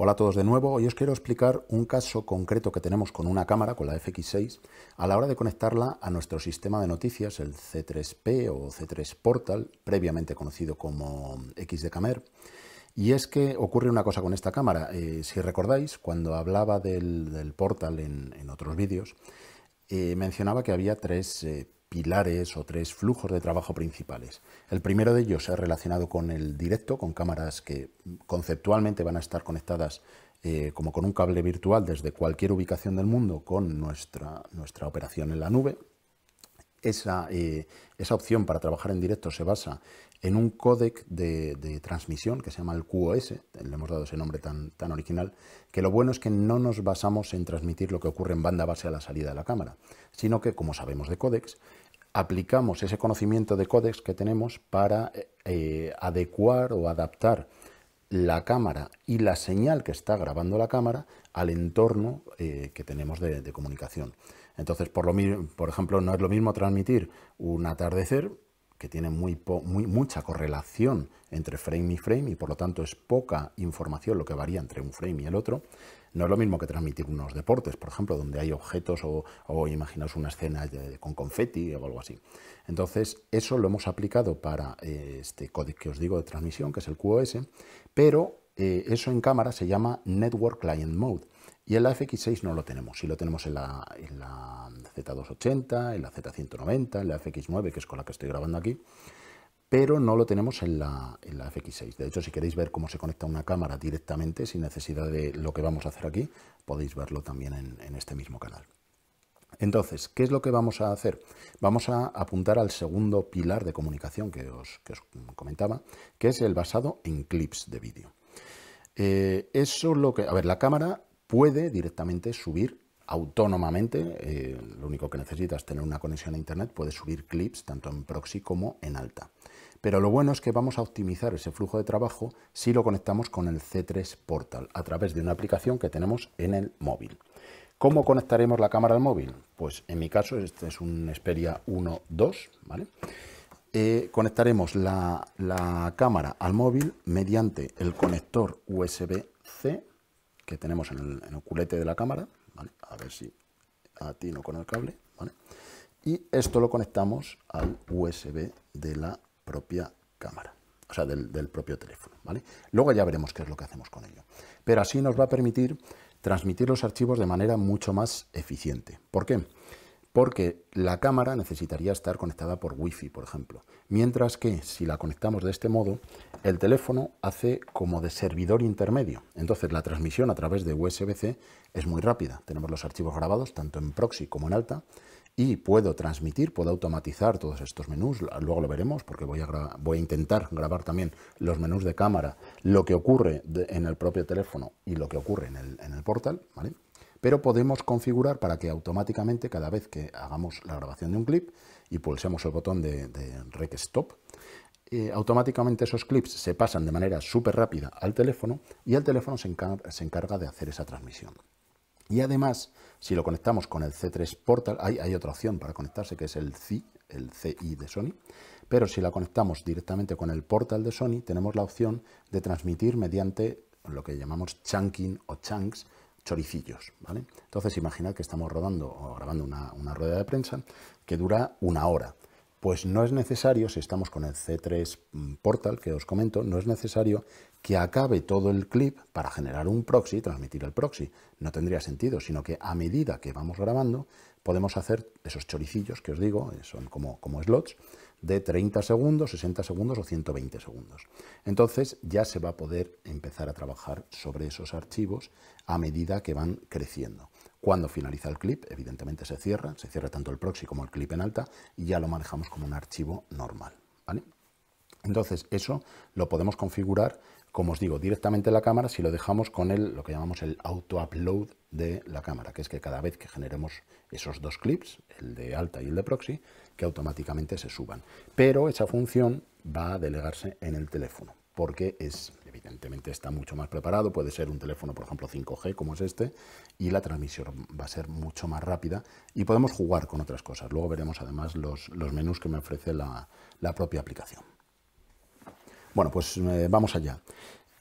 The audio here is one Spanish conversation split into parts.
Hola a todos de nuevo, hoy os quiero explicar un caso concreto que tenemos con una cámara, con la FX6, a la hora de conectarla a nuestro sistema de noticias, el C3P o C3 Portal, previamente conocido como Camer. Y es que ocurre una cosa con esta cámara. Eh, si recordáis, cuando hablaba del, Portal en, otros vídeos, eh, mencionaba que había tres eh, pilares o tres flujos de trabajo principales. El primero de ellos es relacionado con el directo, con cámaras que conceptualmente van a estar conectadas eh, como con un cable virtual desde cualquier ubicación del mundo con nuestra, nuestra operación en la nube. Eh, esa, opción para trabajar en directo se basa en un códec de, transmisión que se llama el QoS, le hemos dado ese nombre tan, original, que lo bueno es que no nos basamos en transmitir lo que ocurre en banda base a la salida de la cámara, sino que, como sabemos de códex, aplicamos ese conocimiento de códex que tenemos para eh, eh, adecuar o adaptar la cámara y la señal que está grabando la cámara al entorno que tenemos de comunicación. Entonces, por, ejemplo, no es lo mismo transmitir un atardecer que tiene muy, mucha correlación entre frame y frame y por lo tanto es poca información lo que varía entre un frame y el otro. No es lo mismo que transmitir unos deportes, por ejemplo, donde hay objetos o, imaginaos una escena con confeti o algo así. Entonces, eso lo hemos aplicado para eh, este código que os digo de transmisión, que es el QoS, pero eh, eso en cámara se llama Network Client Mode. Y en la FX6 no lo tenemos, si lo tenemos en la, Z280, en la Z190, en la FX9, que es con la que estoy grabando aquí, pero no lo tenemos en la, FX6. De hecho, si queréis ver cómo se conecta una cámara directamente, sin necesidad de lo que vamos a hacer aquí, podéis verlo también en, este mismo canal. Entonces, ¿qué es lo que vamos a hacer? Vamos a apuntar al segundo pilar de comunicación que os, comentaba, que es el basado en clips de vídeo. Eh, eso lo que. A ver, la cámara puede directamente subir autónomamente, eh, lo único que necesitas es tener una conexión a Internet, puedes subir clips tanto en proxy como en alta. Pero lo bueno es que vamos a optimizar ese flujo de trabajo si lo conectamos con el C3 Portal a través de una aplicación que tenemos en el móvil. ¿Cómo conectaremos la cámara al móvil? Pues en mi caso este es un Xperia 12 ¿vale? Eh, conectaremos la, la cámara al móvil mediante el conector USB-C que tenemos en el, culete de la cámara, a ver si atino con el cable, y esto lo conectamos al USB de la propia cámara, o sea, del, propio teléfono. ¿vale? Luego ya veremos qué es lo que hacemos con ello. Pero así nos va a permitir transmitir los archivos de manera mucho más eficiente. ¿Por qué? porque la cámara necesitaría estar conectada por Wi-Fi, por ejemplo. Mientras que si la conectamos de este modo, el teléfono hace como de servidor intermedio. Entonces la transmisión a través de USB-C es muy rápida. Tenemos los archivos grabados tanto en proxy como en alta y puedo transmitir, puedo automatizar todos estos menús, luego lo veremos porque voy a, voy a intentar grabar también los menús de cámara, lo que ocurre en el propio teléfono y lo que ocurre en el, en el portal, ¿vale? pero podemos configurar para que automáticamente cada vez que hagamos la grabación de un clip y pulsemos el botón de, Rec Stop, eh, automáticamente esos clips se pasan de manera súper rápida al teléfono y el teléfono se, encarga de hacer esa transmisión. Y además, si lo conectamos con el C3 Portal, hay, hay otra opción para conectarse que es el CI, el CI de Sony, pero si la conectamos directamente con el portal de Sony, tenemos la opción de transmitir mediante lo que llamamos chunking o chunks, choricillos. ¿vale? Entonces, imaginad que estamos rodando o grabando una, rueda de prensa que dura una hora. Pues no es necesario, si estamos con el C3 mm, Portal que os comento, no es necesario que acabe todo el clip para generar un proxy y transmitir el proxy. No tendría sentido, sino que a medida que vamos grabando podemos hacer esos choricillos que os digo, eh, son como, como slots, de 30 segundos, 60 segundos o 120 segundos. Entonces ya se va a poder empezar a trabajar sobre esos archivos a medida que van creciendo. Cuando finaliza el clip, evidentemente se cierra, se cierra tanto el proxy como el clip en alta y ya lo manejamos como un archivo normal. ¿vale? Entonces eso lo podemos configurar como os digo, directamente la cámara si lo dejamos con el, lo que llamamos el auto-upload de la cámara, que es que cada vez que generemos esos dos clips, el de alta y el de proxy, que automáticamente se suban. Pero esa función va a delegarse en el teléfono, porque es evidentemente está mucho más preparado, puede ser un teléfono, por ejemplo, 5G como es este, y la transmisión va a ser mucho más rápida y podemos jugar con otras cosas. Luego veremos además los, menús que me ofrece la propia aplicación. Bueno, pues eh, vamos allá.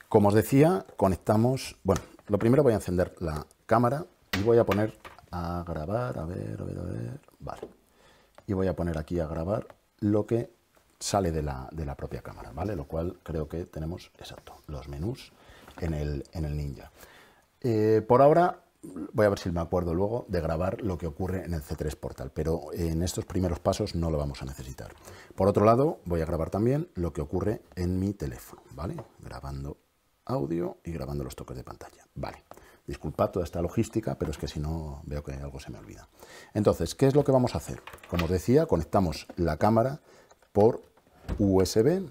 Como os decía, conectamos... Bueno, lo primero voy a encender la cámara y voy a poner a grabar, a ver, a ver, a ver... Vale. Y voy a poner aquí a grabar lo que sale de la, propia cámara, ¿vale? Lo cual creo que tenemos, exacto, los menús en el, en el Ninja. Eh, por ahora voy a ver si me acuerdo luego de grabar lo que ocurre en el C3 Portal, pero en estos primeros pasos no lo vamos a necesitar. Por otro lado, voy a grabar también lo que ocurre en mi teléfono, ¿vale? Grabando audio y grabando los toques de pantalla. Vale, disculpad toda esta logística, pero es que si no veo que algo se me olvida. Entonces, ¿qué es lo que vamos a hacer? Como os decía, conectamos la cámara por USB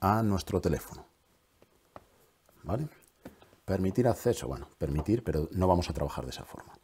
a nuestro teléfono. ¿Vale? Permitir acceso, bueno, permitir, pero no vamos a trabajar de esa forma.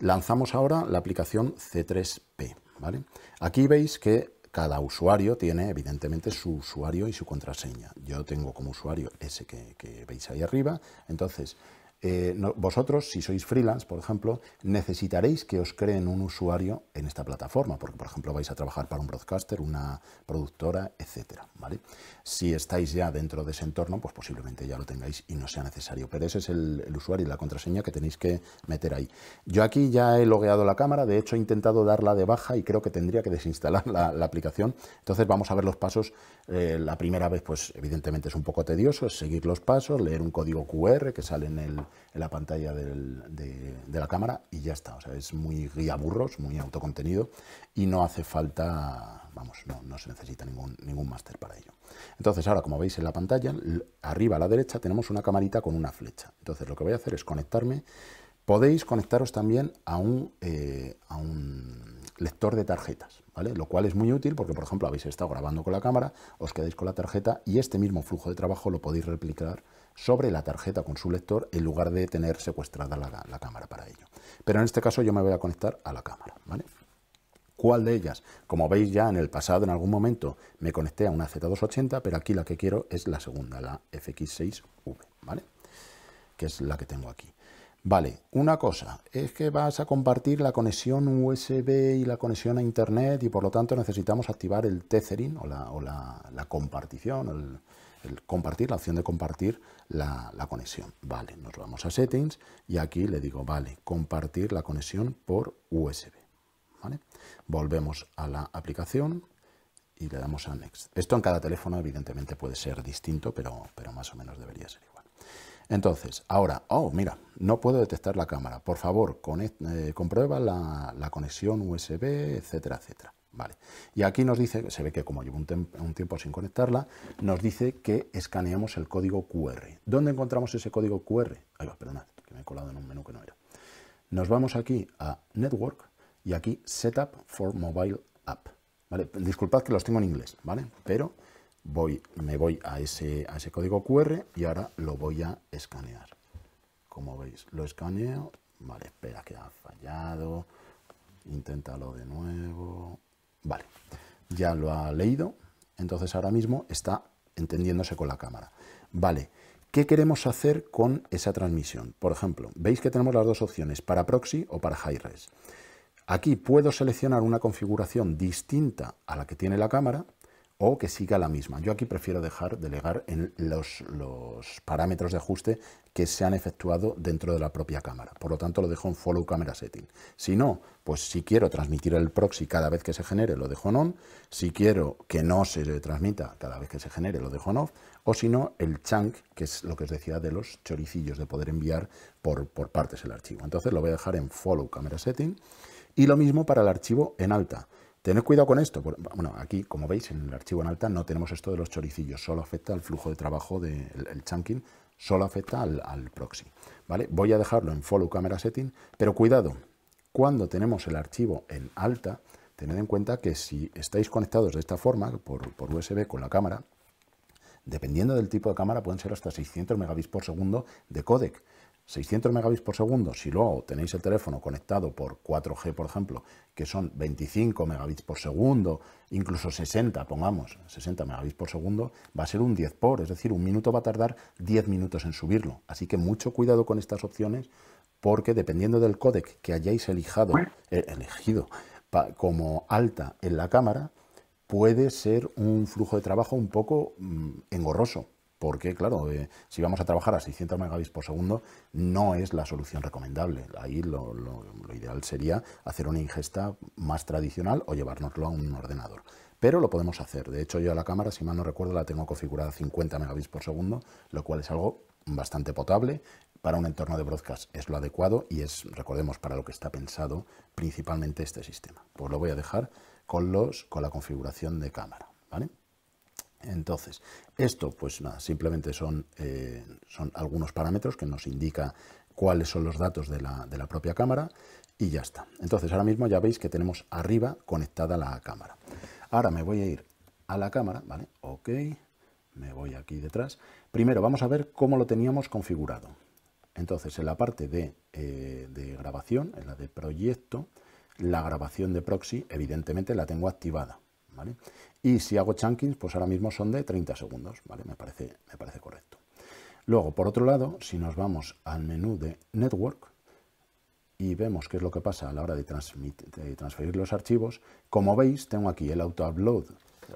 Lanzamos ahora la aplicación C3P, ¿vale? Aquí veis que cada usuario tiene, evidentemente, su usuario y su contraseña. Yo tengo como usuario ese que, veis ahí arriba. Entonces, eh, vosotros, si sois freelance, por ejemplo, necesitaréis que os creen un usuario en esta plataforma, porque, por ejemplo, vais a trabajar para un broadcaster, una productora, etcétera. ¿vale? Si estáis ya dentro de ese entorno, pues posiblemente ya lo tengáis y no sea necesario. Pero ese es el, usuario y la contraseña que tenéis que meter ahí. Yo aquí ya he logueado la cámara, de hecho he intentado darla de baja y creo que tendría que desinstalar la, aplicación. Entonces vamos a ver los pasos. Eh, la primera vez, pues evidentemente es un poco tedioso, es seguir los pasos, leer un código QR que sale en el en la pantalla de, la cámara y ya está. O sea, es muy guía burros, muy autocontenido y no hace falta, vamos, no, se necesita ningún, ningún máster para ello. Entonces, ahora, como veis en la pantalla, arriba a la derecha tenemos una camarita con una flecha. Entonces, lo que voy a hacer es conectarme. Podéis conectaros también a un, eh, a un lector de tarjetas, ¿vale? Lo cual es muy útil porque, por ejemplo, habéis estado grabando con la cámara, os quedáis con la tarjeta y este mismo flujo de trabajo lo podéis replicar sobre la tarjeta con su lector en lugar de tener secuestrada la, cámara para ello. Pero en este caso yo me voy a conectar a la cámara, ¿vale? ¿Cuál de ellas? Como veis ya en el pasado, en algún momento, me conecté a una Z280, pero aquí la que quiero es la segunda, la FX6V, ¿vale? Que es la que tengo aquí. Vale, una cosa, es que vas a compartir la conexión USB y la conexión a Internet y por lo tanto necesitamos activar el tethering o la, compartición, compartir, la opción de compartir la, conexión. Vale, nos vamos a settings y aquí le digo, vale, compartir la conexión por USB. ¿Vale? Volvemos a la aplicación y le damos a Next. Esto en cada teléfono evidentemente puede ser distinto, pero, pero más o menos debería ser igual. Entonces, ahora, oh, mira, no puedo detectar la cámara. Por favor, eh, comprueba la conexión USB, etcétera, etcétera. Vale. Y aquí nos dice, que se ve que como llevo un, tiempo sin conectarla, nos dice que escaneamos el código QR. ¿Dónde encontramos ese código QR? Ay, perdonad, que me he colado en un menú que no era. Nos vamos aquí a Network y aquí Setup for Mobile App. Disculpad que los tengo en inglés, ¿vale? Pero voy, me voy a ese, a ese código QR y ahora lo voy a escanear. Como veis, lo escaneo. Vale, espera que ha fallado. Inténtalo de nuevo ya lo ha leído, entonces ahora mismo está entendiéndose con la cámara. Vale, ¿qué queremos hacer con esa transmisión? Por ejemplo, veis que tenemos las dos opciones, para proxy o para high res. Aquí puedo seleccionar una configuración distinta a la que tiene la cámara o que siga la misma. Yo aquí prefiero dejar delegar en los, los, parámetros de ajuste que se han efectuado dentro de la propia cámara. Por lo tanto, lo dejo en Follow Camera Setting. Si no, pues si quiero transmitir el proxy cada vez que se genere, lo dejo en On. Si quiero que no se transmita cada vez que se genere, lo dejo en Off. O si no, el chunk, que es lo que os decía de los choricillos de poder enviar por, por partes el archivo. Entonces lo voy a dejar en Follow Camera Setting. Y lo mismo para el archivo en alta. Tened cuidado con esto. Bueno, aquí, como veis, en el archivo en alta no tenemos esto de los choricillos, solo afecta al flujo de trabajo del chunking, solo afecta al, proxy. ¿vale? Voy a dejarlo en follow camera setting, pero cuidado, cuando tenemos el archivo en alta, tened en cuenta que si estáis conectados de esta forma, por, por USB con la cámara, dependiendo del tipo de cámara, pueden ser hasta 600 megabits por segundo de codec. 600 megabits por segundo, si luego tenéis el teléfono conectado por 4G, por ejemplo, que son 25 megabits por segundo, incluso 60, pongamos, 60 megabits por segundo, va a ser un 10 por, es decir, un minuto va a tardar 10 minutos en subirlo. Así que mucho cuidado con estas opciones, porque dependiendo del códec que hayáis eh, elegido como alta en la cámara, puede ser un flujo de trabajo un poco mm, engorroso, porque, claro, eh, si vamos a trabajar a 600 megabits por segundo, no es la solución recomendable. Ahí lo, ideal sería hacer una ingesta más tradicional o llevárnoslo a un ordenador pero lo podemos hacer. De hecho, yo a la cámara, si mal no recuerdo, la tengo configurada a 50 megabits por segundo, lo cual es algo bastante potable. Para un entorno de broadcast es lo adecuado y es, recordemos, para lo que está pensado principalmente este sistema. Pues lo voy a dejar con, los, con la configuración de cámara. ¿vale? Entonces, esto, pues nada, simplemente son, eh, son algunos parámetros que nos indica cuáles son los datos de la, propia cámara y ya está. Entonces, ahora mismo ya veis que tenemos arriba conectada la cámara. Ahora me voy a ir a la cámara, ¿vale? Ok, me voy aquí detrás. Primero vamos a ver cómo lo teníamos configurado. Entonces, en la parte de eh, grabación, en la de proyecto, la grabación de proxy, evidentemente, la tengo activada. Y si hago chunkings, pues ahora mismo son de 30 segundos, ¿vale? Me parece, me parece correcto. Luego, por otro lado, si nos vamos al menú de Network y vemos qué es lo que pasa a la hora de, transferir los archivos, como veis, tengo aquí el auto-upload,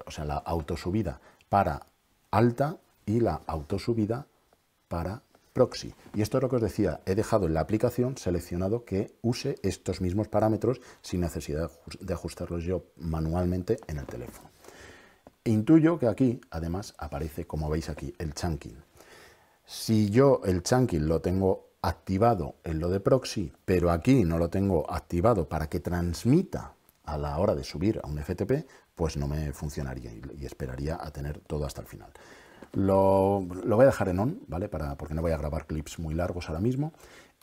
o sea, la autosubida para alta y la autosubida para proxy. Y esto es lo que os decía, he dejado en la aplicación seleccionado que use estos mismos parámetros sin necesidad de ajustarlos yo manualmente en el teléfono. Intuyo que aquí, además, aparece, como veis aquí, el chunking. Si yo el chunking lo tengo activado en lo de proxy, pero aquí no lo tengo activado para que transmita a la hora de subir a un FTP, pues no me funcionaría y esperaría a tener todo hasta el final. Lo, voy a dejar en on, ¿vale? Para, porque no voy a grabar clips muy largos ahora mismo.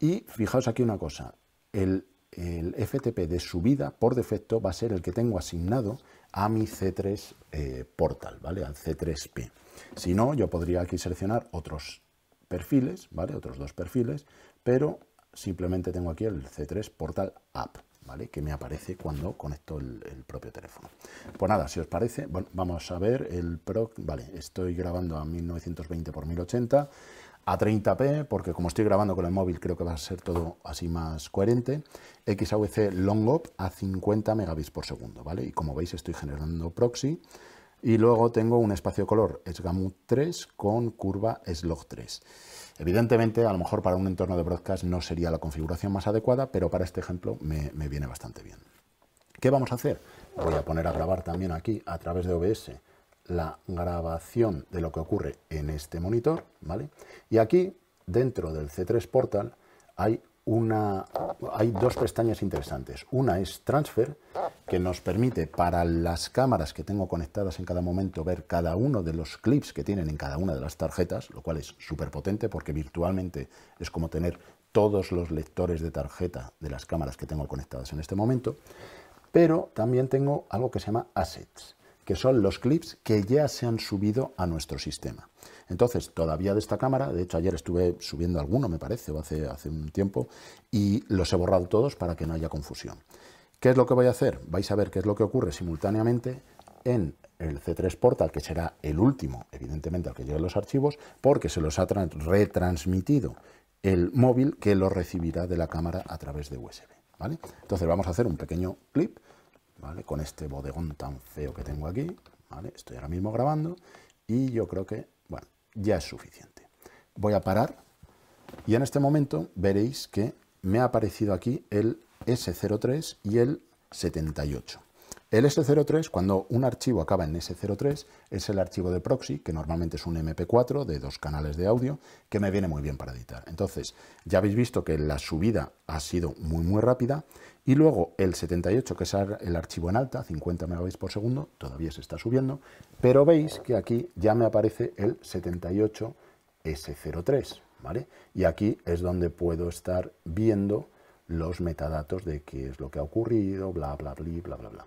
Y fijaos aquí una cosa, el, FTP de subida por defecto va a ser el que tengo asignado a mi C3 eh, portal, ¿vale? Al C3P. Si no, yo podría aquí seleccionar otros perfiles, ¿vale? Otros dos perfiles, pero simplemente tengo aquí el C3 portal app. Que me aparece cuando conecto el, propio teléfono. Pues nada, si os parece, bueno, vamos a ver el Pro. vale, estoy grabando a 1920 x 1080 a 30p, porque como estoy grabando con el móvil creo que va a ser todo así más coherente, XAVC LongOp a 50 megabits por segundo, ¿vale? Y como veis estoy generando proxy y luego tengo un espacio color sGamut 3 con curva SLOG 3. Evidentemente, a lo mejor para un entorno de broadcast no sería la configuración más adecuada, pero para este ejemplo me, viene bastante bien. ¿Qué vamos a hacer? Voy a poner a grabar también aquí, a través de OBS, la grabación de lo que ocurre en este monitor, ¿vale? Y aquí, dentro del C3 Portal, hay una, hay dos pestañas interesantes. Una es Transfer, que nos permite para las cámaras que tengo conectadas en cada momento ver cada uno de los clips que tienen en cada una de las tarjetas, lo cual es súper potente porque virtualmente es como tener todos los lectores de tarjeta de las cámaras que tengo conectadas en este momento. Pero también tengo algo que se llama Assets, que son los clips que ya se han subido a nuestro sistema. Entonces, todavía de esta cámara, de hecho ayer estuve subiendo alguno, me parece, o hace, un tiempo, y los he borrado todos para que no haya confusión. ¿Qué es lo que voy a hacer? Vais a ver qué es lo que ocurre simultáneamente en el C3 Portal, que será el último, evidentemente, al que lleguen los archivos, porque se los ha retransmitido el móvil que lo recibirá de la cámara a través de USB. ¿vale? Entonces vamos a hacer un pequeño clip con este bodegón tan feo que tengo aquí, Estoy ahora mismo grabando y yo creo que, bueno, ya es suficiente. Voy a parar y en este momento veréis que me ha aparecido aquí el S03 y el 78. El S03, cuando un archivo acaba en S03, es el archivo de proxy, que normalmente es un MP4 de dos canales de audio, que me viene muy bien para editar. Entonces, ya habéis visto que la subida ha sido muy, muy rápida y luego el 78, que es el archivo en alta, 50 megabits por segundo, todavía se está subiendo, pero veis que aquí ya me aparece el 78S03, ¿vale? Y aquí es donde puedo estar viendo los metadatos de qué es lo que ha ocurrido, bla, bla, bla, bla, bla, bla.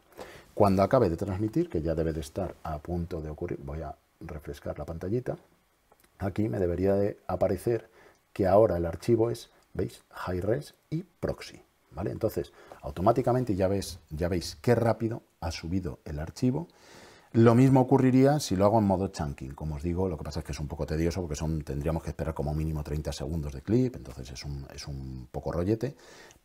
Cuando acabe de transmitir, que ya debe de estar a punto de ocurrir, voy a refrescar la pantallita, aquí me debería de aparecer que ahora el archivo es, ¿veis? High res y proxy. Entonces, automáticamente ya, ves, ya veis qué rápido ha subido el archivo. Lo mismo ocurriría si lo hago en modo chunking. Como os digo, lo que pasa es que es un poco tedioso porque son, tendríamos que esperar como mínimo 30 segundos de clip, entonces es un, poco rollete,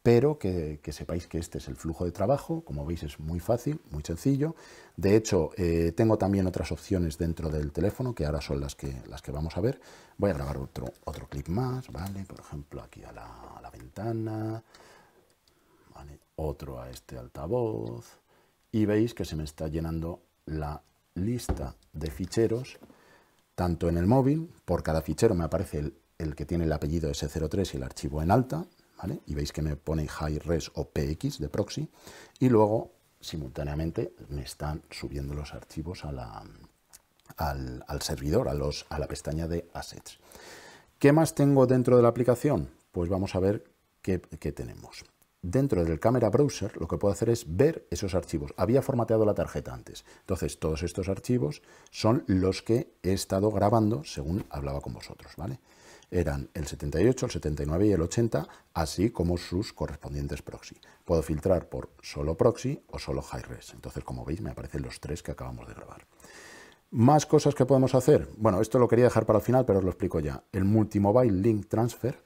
pero que, sepáis que este es el flujo de trabajo. Como veis es muy fácil, muy sencillo. De hecho, eh, tengo también otras opciones dentro del teléfono que ahora son las que, vamos a ver. Voy a grabar otro, otro clip más, ¿vale? Por ejemplo, aquí a la ventana otro a este altavoz y veis que se me está llenando la lista de ficheros, tanto en el móvil, por cada fichero me aparece el, que tiene el apellido S03 y el archivo en alta, ¿vale? y veis que me pone high res o PX de proxy, y luego simultáneamente me están subiendo los archivos al, servidor, a, los, a la pestaña de assets. ¿Qué más tengo dentro de la aplicación? Pues vamos a ver qué, qué tenemos dentro del Camera Browser lo que puedo hacer es ver esos archivos. Había formateado la tarjeta antes. Entonces, todos estos archivos son los que he estado grabando según hablaba con vosotros, ¿vale? Eran el 78, el 79 y el 80, así como sus correspondientes proxy. Puedo filtrar por solo proxy o solo high res. Entonces, como veis, me aparecen los tres que acabamos de grabar. Más cosas que podemos hacer. Bueno, esto lo quería dejar para el final, pero os lo explico ya. El Multimobile Link Transfer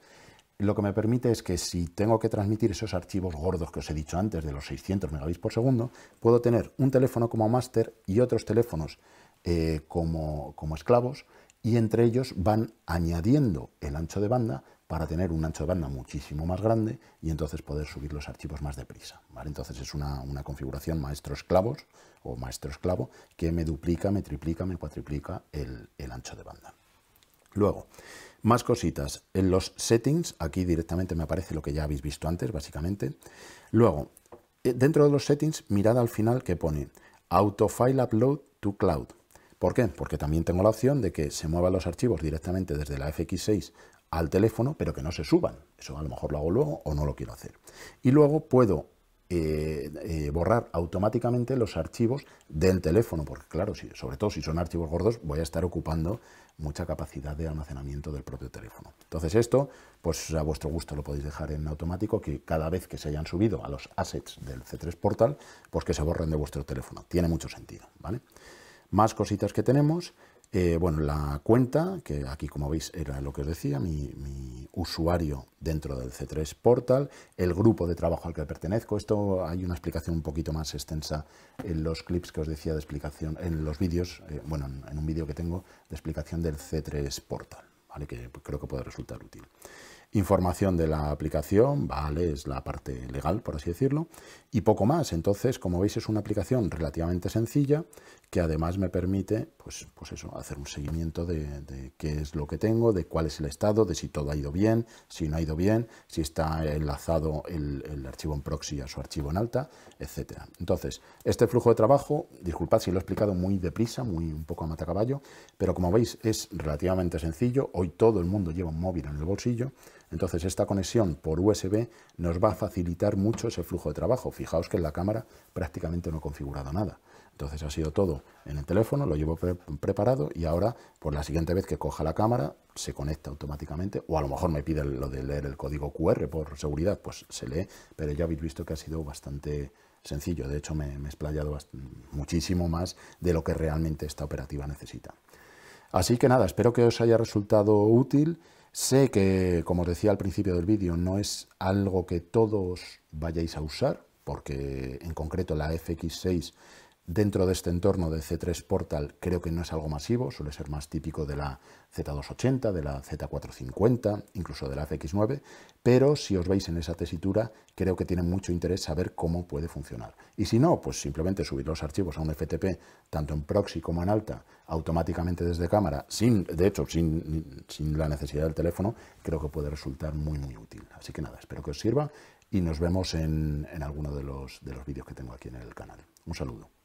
lo que me permite es que si tengo que transmitir esos archivos gordos que os he dicho antes, de los 600 megabits por segundo, puedo tener un teléfono como máster y otros teléfonos eh, como, como esclavos, y entre ellos van añadiendo el ancho de banda para tener un ancho de banda muchísimo más grande y entonces poder subir los archivos más deprisa. Entonces es una, configuración maestro-esclavos o maestro-esclavo que me duplica, me triplica, me cuatriplica el ancho de banda. Luego, más cositas. En los settings, aquí directamente me aparece lo que ya habéis visto antes, básicamente. Luego, eh, dentro de los settings, mirad al final que pone Auto File Upload to Cloud. ¿Por qué? Porque también tengo la opción de que se muevan los archivos directamente desde la FX6 al teléfono, pero que no se suban. Eso a lo mejor lo hago luego o no lo quiero hacer. Y luego puedo eh, eh, borrar automáticamente los archivos del teléfono, porque claro, si, sobre todo si son archivos gordos, voy a estar ocupando mucha capacidad de almacenamiento del propio teléfono. Entonces esto, pues a vuestro gusto lo podéis dejar en automático, que cada vez que se hayan subido a los assets del C3 Portal, pues que se borren de vuestro teléfono. Tiene mucho sentido, ¿vale? Más cositas que tenemos, eh, bueno, la cuenta, que aquí como veis era lo que os decía, mi, usuario dentro del C3 Portal, el grupo de trabajo al que pertenezco, esto hay una explicación un poquito más extensa en los clips que os decía de explicación, en los vídeos, eh, bueno, en, en un vídeo que tengo de explicación del C3 Portal, ¿vale? que creo que puede resultar útil. Información de la aplicación, vale, es la parte legal, por así decirlo, y poco más. Entonces, como veis, es una aplicación relativamente sencilla que además me permite, pues, pues eso, hacer un seguimiento de, qué es lo que tengo, de cuál es el estado, de si todo ha ido bien, si no ha ido bien, si está enlazado el, el archivo en proxy a su archivo en alta, etcétera. Entonces, este flujo de trabajo, disculpad si lo he explicado muy deprisa, muy un poco a matacaballo, pero como veis es relativamente sencillo, hoy todo el mundo lleva un móvil en el bolsillo, entonces, esta conexión por USB nos va a facilitar mucho ese flujo de trabajo. Fijaos que en la cámara prácticamente no he configurado nada. Entonces, ha sido todo en el teléfono, lo llevo preparado y ahora, por la siguiente vez que coja la cámara, se conecta automáticamente. O a lo mejor me pide lo de leer el código QR por seguridad, pues se lee, pero ya habéis visto que ha sido bastante sencillo. De hecho, me, me he explayado muchísimo más de lo que realmente esta operativa necesita. Así que nada, espero que os haya resultado útil. Sé que, como os decía al principio del vídeo, no es algo que todos vayáis a usar, porque en concreto la FX6 Dentro de este entorno de C3 Portal creo que no es algo masivo, suele ser más típico de la Z280, de la Z450, incluso de la FX9, pero si os veis en esa tesitura creo que tiene mucho interés saber cómo puede funcionar. Y si no, pues simplemente subir los archivos a un FTP, tanto en proxy como en alta, automáticamente desde cámara, sin, de hecho sin, la necesidad del teléfono, creo que puede resultar muy muy útil. Así que nada, espero que os sirva y nos vemos en, en alguno de los, de los vídeos que tengo aquí en el canal. Un saludo.